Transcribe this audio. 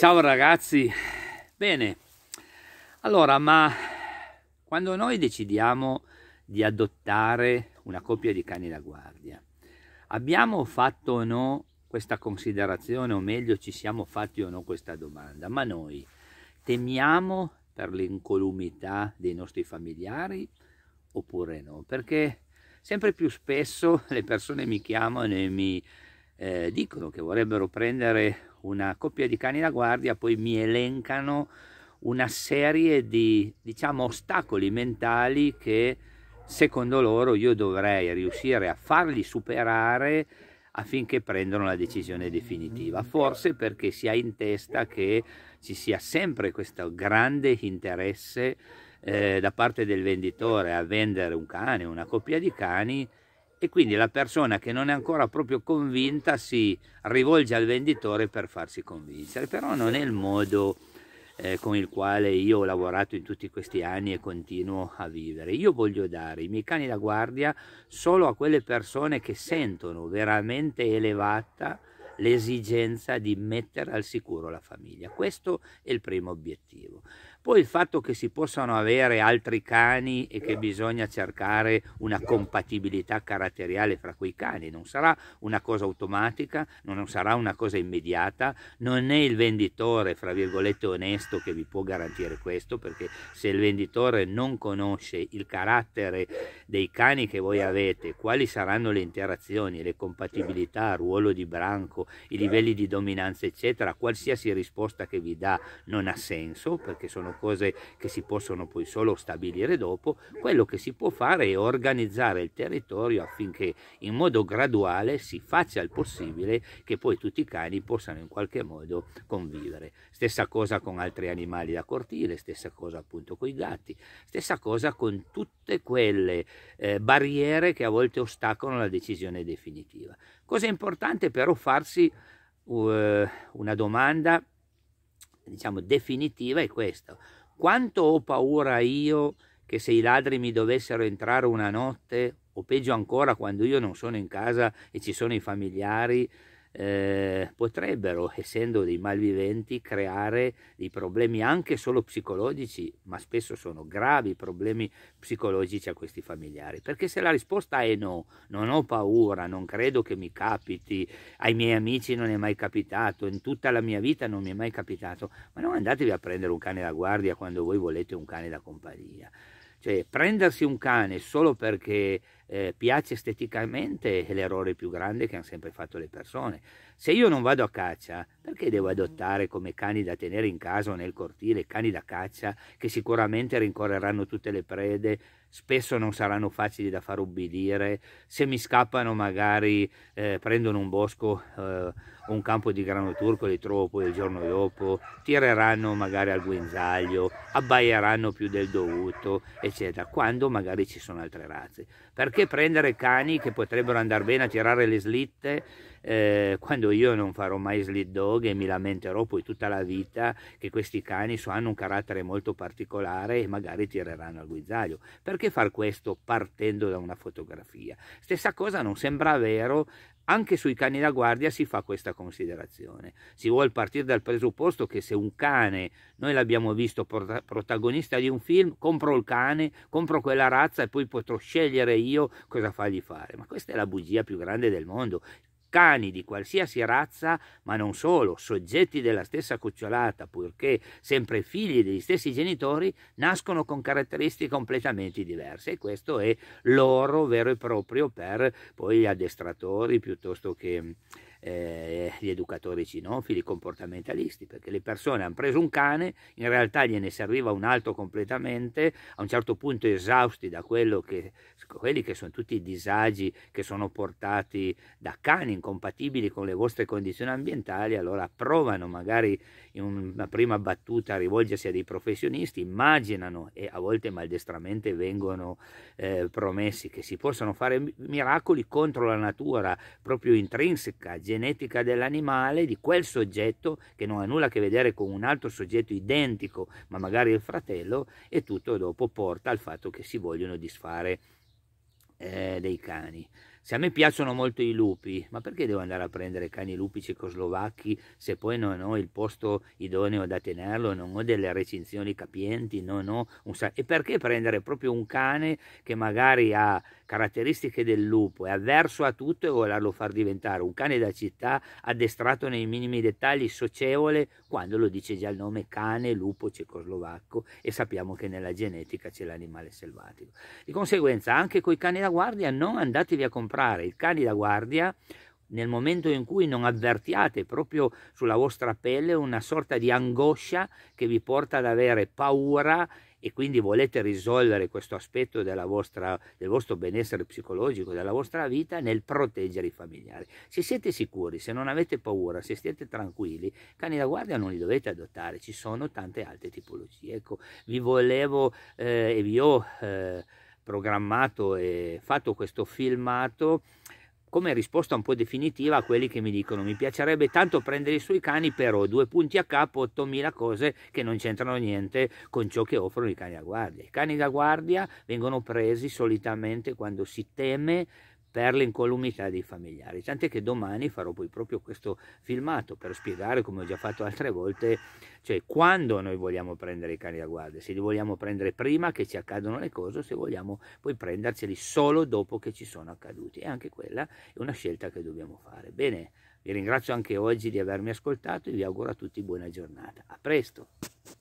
Ciao ragazzi, bene, allora ma quando noi decidiamo di adottare una coppia di cani da guardia, abbiamo fatto o no questa considerazione o meglio ci siamo fatti o no questa domanda, ma noi temiamo per l'incolumità dei nostri familiari oppure no? Perché sempre più spesso le persone mi chiamano e mi eh, dicono che vorrebbero prendere una coppia di cani da guardia poi mi elencano una serie di diciamo, ostacoli mentali che secondo loro io dovrei riuscire a farli superare affinché prendano la decisione definitiva, forse perché si ha in testa che ci sia sempre questo grande interesse eh, da parte del venditore a vendere un cane, una coppia di cani e quindi la persona che non è ancora proprio convinta si rivolge al venditore per farsi convincere, però non è il modo eh, con il quale io ho lavorato in tutti questi anni e continuo a vivere. Io voglio dare i miei cani da guardia solo a quelle persone che sentono veramente elevata l'esigenza di mettere al sicuro la famiglia. Questo è il primo obiettivo. Poi il fatto che si possano avere altri cani e che bisogna cercare una compatibilità caratteriale fra quei cani, non sarà una cosa automatica, non sarà una cosa immediata, non è il venditore, fra virgolette, onesto che vi può garantire questo, perché se il venditore non conosce il carattere dei cani che voi avete, quali saranno le interazioni, le compatibilità, il ruolo di branco, i livelli di dominanza, eccetera, qualsiasi risposta che vi dà non ha senso, perché sono sono cose che si possono poi solo stabilire dopo, quello che si può fare è organizzare il territorio affinché in modo graduale si faccia il possibile che poi tutti i cani possano in qualche modo convivere. Stessa cosa con altri animali da cortile, stessa cosa appunto con i gatti, stessa cosa con tutte quelle eh, barriere che a volte ostacolano la decisione definitiva. Cosa importante però farsi uh, una domanda diciamo, definitiva è questa. Quanto ho paura io che se i ladri mi dovessero entrare una notte, o peggio ancora quando io non sono in casa e ci sono i familiari, eh, potrebbero, essendo dei malviventi, creare dei problemi anche solo psicologici, ma spesso sono gravi problemi psicologici a questi familiari. Perché se la risposta è no, non ho paura, non credo che mi capiti, ai miei amici non è mai capitato, in tutta la mia vita non mi è mai capitato, ma non andatevi a prendere un cane da guardia quando voi volete un cane da compagnia. Cioè, prendersi un cane solo perché eh, piace esteticamente è l'errore più grande che hanno sempre fatto le persone. Se io non vado a caccia, perché devo adottare come cani da tenere in casa o nel cortile cani da caccia che sicuramente rincorreranno tutte le prede, spesso non saranno facili da far ubbidire, se mi scappano magari eh, prendono un bosco o eh, un campo di grano turco, li trovo poi il giorno dopo, tireranno magari al guinzaglio, abbaieranno più del dovuto, eccetera, quando magari ci sono altre razze. Perché anche prendere cani che potrebbero andare bene a tirare le slitte eh, quando io non farò mai slit dog e mi lamenterò poi tutta la vita che questi cani so, hanno un carattere molto particolare e magari tireranno al guizzaglio. Perché far questo partendo da una fotografia? Stessa cosa non sembra vero anche sui cani da guardia si fa questa considerazione. Si vuole partire dal presupposto che se un cane, noi l'abbiamo visto prota- protagonista di un film, compro il cane, compro quella razza e poi potrò scegliere io cosa fargli fare. Ma questa è la bugia più grande del mondo cani di qualsiasi razza, ma non solo, soggetti della stessa cucciolata, purché sempre figli degli stessi genitori, nascono con caratteristiche completamente diverse e questo è l'oro vero e proprio per poi gli addestratori piuttosto che eh, gli educatori cinofili, i comportamentalisti, perché le persone hanno preso un cane, in realtà gliene serviva un altro completamente, a un certo punto esausti da che, quelli che sono tutti i disagi che sono portati da cani incompatibili con le vostre condizioni ambientali, allora provano magari in una prima battuta rivolgersi a dei professionisti, immaginano e a volte maldestramente vengono eh, promessi che si possano fare miracoli contro la natura proprio intrinseca, genetica dell'animale, di quel soggetto che non ha nulla a che vedere con un altro soggetto identico, ma magari il fratello, e tutto dopo porta al fatto che si vogliono disfare eh, dei cani se a me piacciono molto i lupi, ma perché devo andare a prendere cani lupi cecoslovacchi se poi non ho il posto idoneo da tenerlo, non ho delle recinzioni capienti, non ho un sacco... E perché prendere proprio un cane che magari ha caratteristiche del lupo, è avverso a tutto e volerlo far diventare un cane da città addestrato nei minimi dettagli, socievole, quando lo dice già il nome cane, lupo cecoslovacco e sappiamo che nella genetica c'è l'animale selvatico. Di conseguenza anche con i cani da guardia non andatevi a comprare i cani da guardia nel momento in cui non avvertiate proprio sulla vostra pelle una sorta di angoscia che vi porta ad avere paura e quindi volete risolvere questo aspetto vostra, del vostro benessere psicologico, della vostra vita nel proteggere i familiari. Se siete sicuri, se non avete paura, se siete tranquilli, cani da guardia non li dovete adottare, ci sono tante altre tipologie. Ecco, vi volevo eh, e vi ho eh, programmato e fatto questo filmato come risposta un po' definitiva a quelli che mi dicono mi piacerebbe tanto prendere i suoi cani però due punti a capo 8000 cose che non c'entrano niente con ciò che offrono i cani da guardia i cani da guardia vengono presi solitamente quando si teme per l'incolumità dei familiari. Tant'è che domani farò poi proprio questo filmato per spiegare, come ho già fatto altre volte, cioè quando noi vogliamo prendere i cani da guardia, se li vogliamo prendere prima che ci accadono le cose o se vogliamo poi prenderceli solo dopo che ci sono accaduti. E anche quella è una scelta che dobbiamo fare. Bene, vi ringrazio anche oggi di avermi ascoltato e vi auguro a tutti buona giornata. A presto!